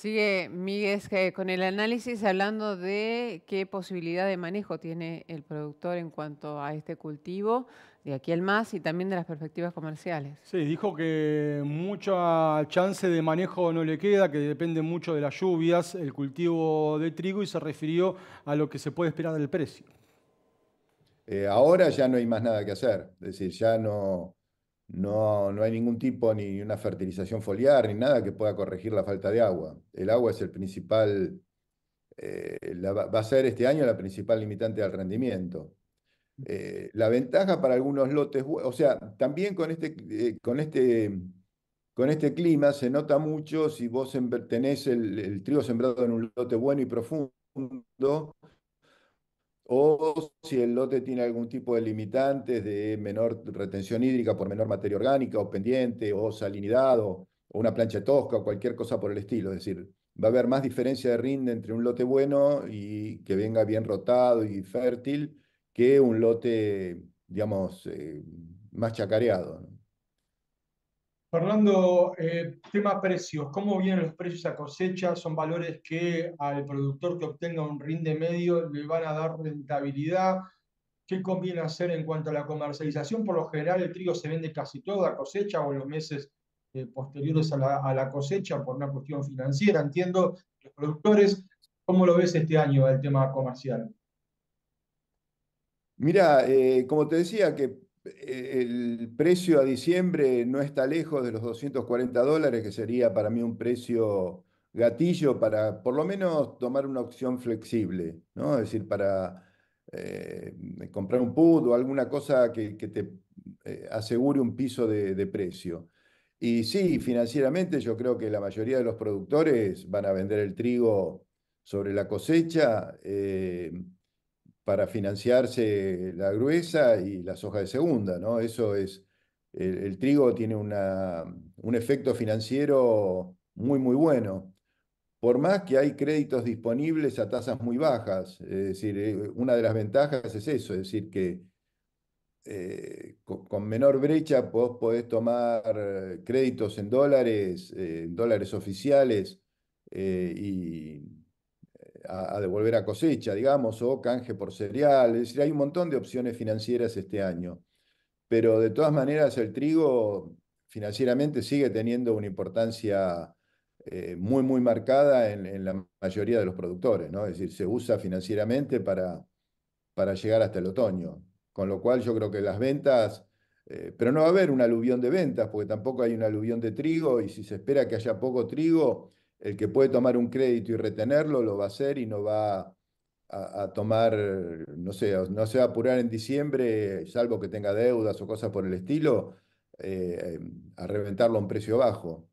Sigue Miguel con el análisis hablando de qué posibilidad de manejo tiene el productor en cuanto a este cultivo de aquí al más y también de las perspectivas comerciales. Sí, dijo que mucha chance de manejo no le queda, que depende mucho de las lluvias, el cultivo de trigo y se refirió a lo que se puede esperar del precio. Eh, ahora ya no hay más nada que hacer, es decir, ya no, no, no hay ningún tipo ni una fertilización foliar ni nada que pueda corregir la falta de agua. El agua es el principal, eh, va a ser este año la principal limitante al rendimiento. Eh, la ventaja para algunos lotes, o sea, también con este, eh, con este, con este clima se nota mucho si vos tenés el, el trigo sembrado en un lote bueno y profundo o si el lote tiene algún tipo de limitantes de menor retención hídrica por menor materia orgánica o pendiente o salinidad o, una plancha tosca o cualquier cosa por el estilo. Es decir, va a haber más diferencia de rinde entre un lote bueno y que venga bien rotado y fértil que un lote, digamos, eh, más chacareado. Fernando, eh, tema precios. ¿Cómo vienen los precios a cosecha? ¿Son valores que al productor que obtenga un rinde medio le van a dar rentabilidad? ¿Qué conviene hacer en cuanto a la comercialización? Por lo general, el trigo se vende casi todo a cosecha o en los meses eh, posteriores a la, cosecha por una cuestión financiera, entiendo, los productores. ¿Cómo lo ves este año el tema comercial? Mira, eh, como te decía, que eh, el precio a diciembre no está lejos de los 240 dólares, que sería para mí un precio gatillo para por lo menos tomar una opción flexible, ¿no? Es decir, para eh, comprar un put o alguna cosa que, te eh, asegure un piso de, precio. Y sí, financieramente yo creo que la mayoría de los productores van a vender el trigo sobre la cosecha para financiarse la gruesa y la soja de segunda, ¿no? Eso es, el, trigo tiene una, un efecto financiero muy, muy bueno. Por más que hay créditos disponibles a tasas muy bajas, es decir, eh, una de las ventajas es eso, es decir, que eh, con, menor brecha vos podés tomar eh, créditos en dólares, en dólares oficiales, y a, devolver a cosecha, digamos, o canje por cereal. Es decir, hay un montón de opciones financieras este año. Pero de todas maneras, el trigo financieramente sigue teniendo una importancia eh, muy, muy marcada en, la mayoría de los productores, ¿no? Es decir, se usa financieramente para, para llegar hasta el otoño. Con lo cual yo creo que las ventas, eh, pero no va a haber un aluvión de ventas, porque tampoco hay un aluvión de trigo, y si se espera que haya poco trigo, el que puede tomar un crédito y retenerlo lo va a hacer y no va a, tomar, no sé, no se va a apurar en diciembre, salvo que tenga deudas o cosas por el estilo, eh, a reventarlo a un precio bajo.